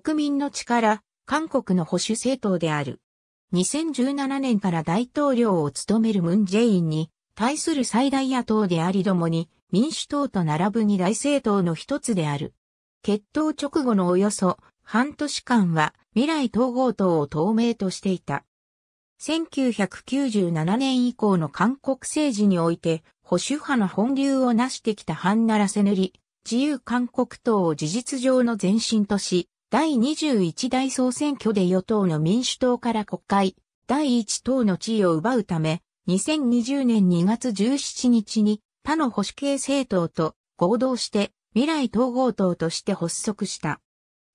国民の力、韓国の保守政党である。2017年から大統領を務めるムン・ジェインに対する最大野党でありどもに民主党と並ぶ二大政党の一つである。決闘直後のおよそ半年間は未来統合党を党名としていた。1997年以降の韓国政治において保守派の本流を成してきたハンナラセヌリ、自由韓国党を事実上の前身とし、第21代総選挙で与党の民主党から国会、第1党の地位を奪うため、2020年2月17日に他の保守系政党と合同して未来統合党として発足した。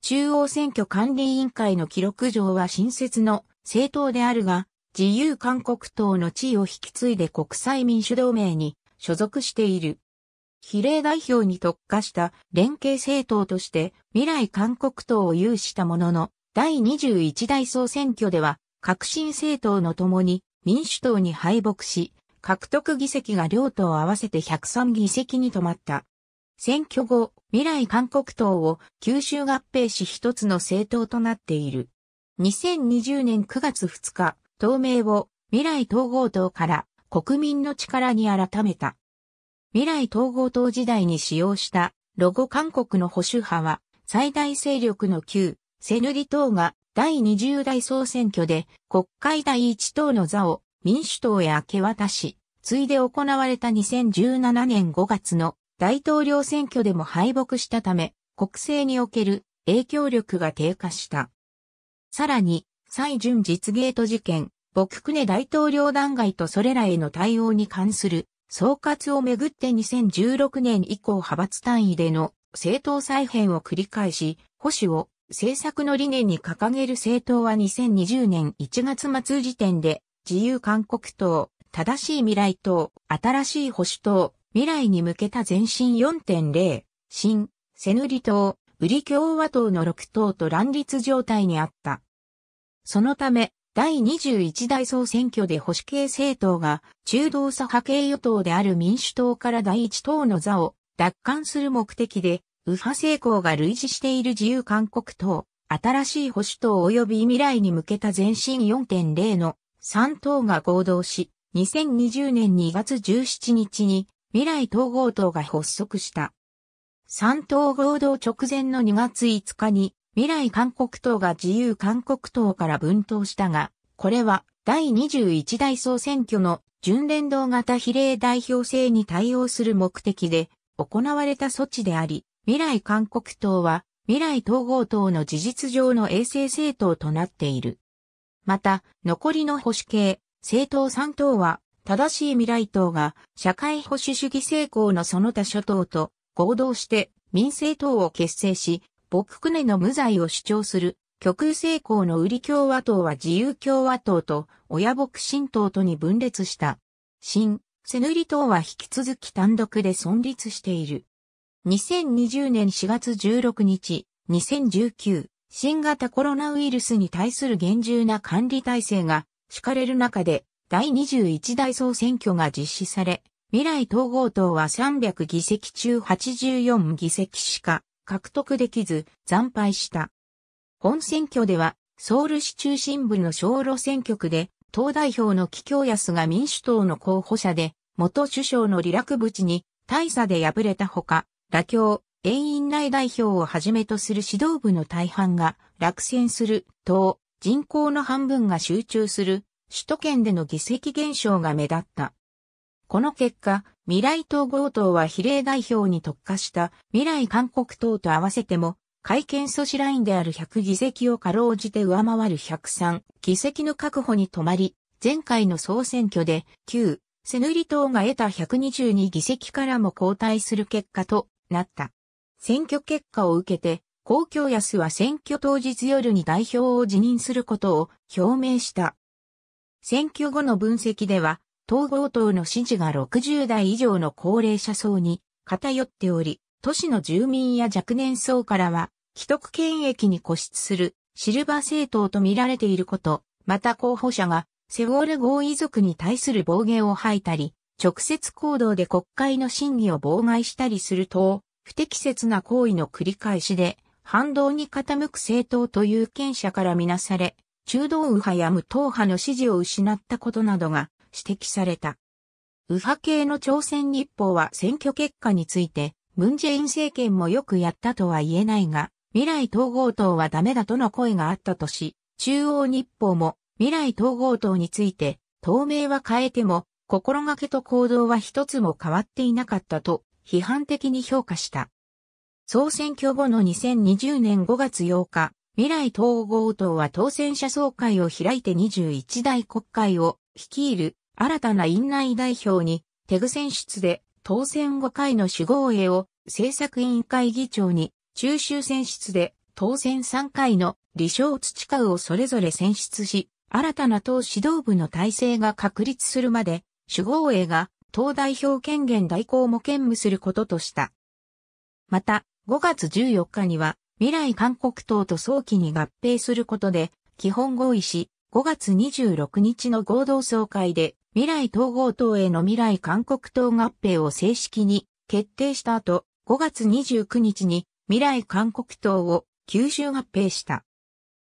中央選挙管理委員会の記録上は新設の政党であるが、自由韓国党の地位を引き継いで国際民主同盟に所属している。比例代表に特化した連携政党として未来韓国党を有したものの、第21代総選挙では、革新政党の共に民主党に敗北し、獲得議席が両党合わせて103議席に止まった。選挙後、未来韓国党を九州合併し一つの政党となっている。2020年9月2日、党名を未来統合党から国民の力に改めた。未来統合党時代に使用したロゴ韓国の保守派は最大勢力の旧セヌリ党が第20代総選挙で国会第1党の座を民主党へ明け渡し、ついで行われた2017年5月の大統領選挙でも敗北したため、国政における影響力が低下した。さらに、蔡順実ゲート事件、朴槿ネ大統領弾劾とそれらへの対応に関する総括をめぐって2016年以降派閥単位での政党再編を繰り返し、保守を政策の理念に掲げる政党は2020年1月末時点で自由韓国党、正しい未来党、新しい保守党、未来に向けた前進4.0、新、セヌリ党、ウリ共和党の6党と乱立状態にあった。そのため、第21代総選挙で保守系政党が中道左派系与党である民主党から第一党の座を奪還する目的で右派政党が類似している自由韓国党、新しい保守党及び未来に向けた前進4.0の3党が合同し、2020年2月17日に未来統合党が発足した。3党合同直前の2月5日に未来韓国党が自由韓国党から分党したが、これは第21代総選挙の準連動型比例代表制に対応する目的で行われた措置であり、未来韓国党は未来統合党の事実上の衛星政党となっている。また、残りの保守系、政党3党は、正しい未来党が社会保守主義成功のその他諸党と合同して民政党を結成し、ボククネの無罪を主張する、極右政党のウリ共和党は自由共和党と親牧新党とに分裂した。新、セヌリ党は引き続き単独で存立している。2020年4月16日、2019、新型コロナウイルスに対する厳重な管理体制が敷かれる中で、第21大総選挙が実施され、未来統合党は300議席中84議席しか獲得できず、惨敗した。本選挙では、ソウル市中心部の小路選挙区で、党代表の紀京康が民主党の候補者で、元首相のリラクに大差で敗れたほか、羅京、永員内代表をはじめとする指導部の大半が落選する党、人口の半分が集中する首都圏での議席減少が目立った。この結果、未来統合党は比例代表に特化した未来韓国党と合わせても、改憲阻止ラインである100議席をかろうじて上回る103議席の確保に止まり、前回の総選挙で旧セヌリ党が得た122議席からも後退する結果となった。選挙結果を受けて、公共安は選挙当日夜に代表を辞任することを表明した。選挙後の分析では、統合党の支持が60代以上の高齢者層に偏っており、都市の住民や若年層からは、既得権益に固執するシルバー政党と見られていること、また候補者がセウォール合遺族に対する暴言を吐いたり、直接行動で国会の審議を妨害したりすると、不適切な行為の繰り返しで、反動に傾く政党という権者からみなされ、中道右派や無党派の支持を失ったことなどが指摘された。右派系の朝鮮日報は選挙結果について、ムンジェイン政権もよくやったとは言えないが、未来統合党はダメだとの声があったとし、中央日報も未来統合党について、党名は変えても、心がけと行動は一つも変わっていなかったと、批判的に評価した。総選挙後の2020年5月8日、未来統合党は当選者総会を開いて21代国会を率いる新たな院内代表に、テグ選出で当選5回の守護栄を政策委員会議長に、中州選出で当選3回の理想土川をそれぞれ選出し、新たな党指導部の体制が確立するまで、守護栄が党代表権限代行も兼務することとした。また、5月14日には、未来韓国党と早期に合併することで、基本合意し、5月26日の合同総会で未来統合党への未来韓国党合併を正式に決定した後、5月29日に未来韓国党を九州合併した。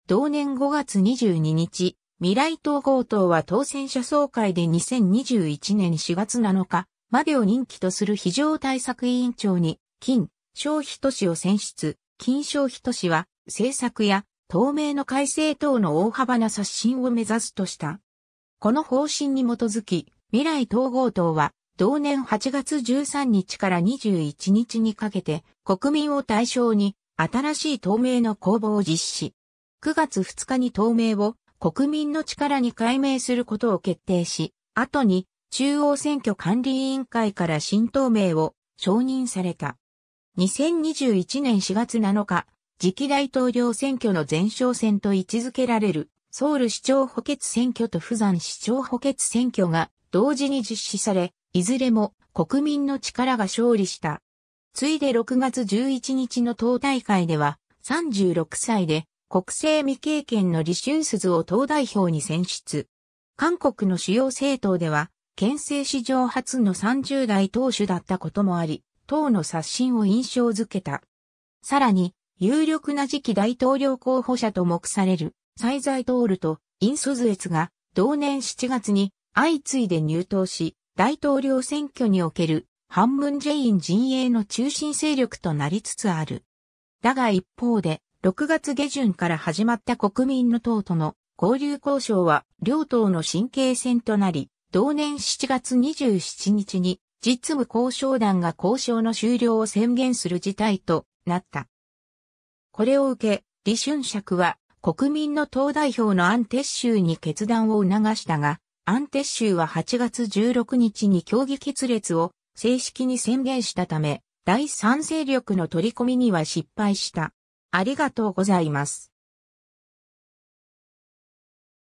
同年5月22日、未来統合党は当選者総会で2021年4月7日までを任期とする非常対策委員長に、金、消費都市を選出、金消費都市は政策や透明の改正等の大幅な刷新を目指すとした。この方針に基づき、未来統合党は、同年8月13日から21日にかけて、国民を対象に、新しい党名の公募を実施。9月2日に党名を国民の力に改名することを決定し、後に中央選挙管理委員会から新党名を承認された。2021年4月7日、次期大統領選挙の前哨戦と位置づけられるソウル市長補欠選挙と釜山市長補欠選挙が同時に実施され、いずれも国民の力が勝利した。ついで6月11日の党大会では、36歳で国政未経験の李春鈴を党代表に選出。韓国の主要政党では、憲政史上初の30代党首だったこともあり、党の刷新を印象づけた。さらに、有力な次期大統領候補者と目される西ールとズエツが同年7月に相次いで入党し、大統領選挙におけるハンムンジェイン陣営の中心勢力となりつつある。だが一方で、6月下旬から始まった国民の党との交流交渉は両党の神経戦となり、同年7月27日に実務交渉団が交渉の終了を宣言する事態となった。これを受け、李春爵は国民の党代表のアン・テッシュに決断を促したが、アン・テッシュは8月16日に協議決裂を正式に宣言したため、第三勢力の取り込みには失敗した。ありがとうございます。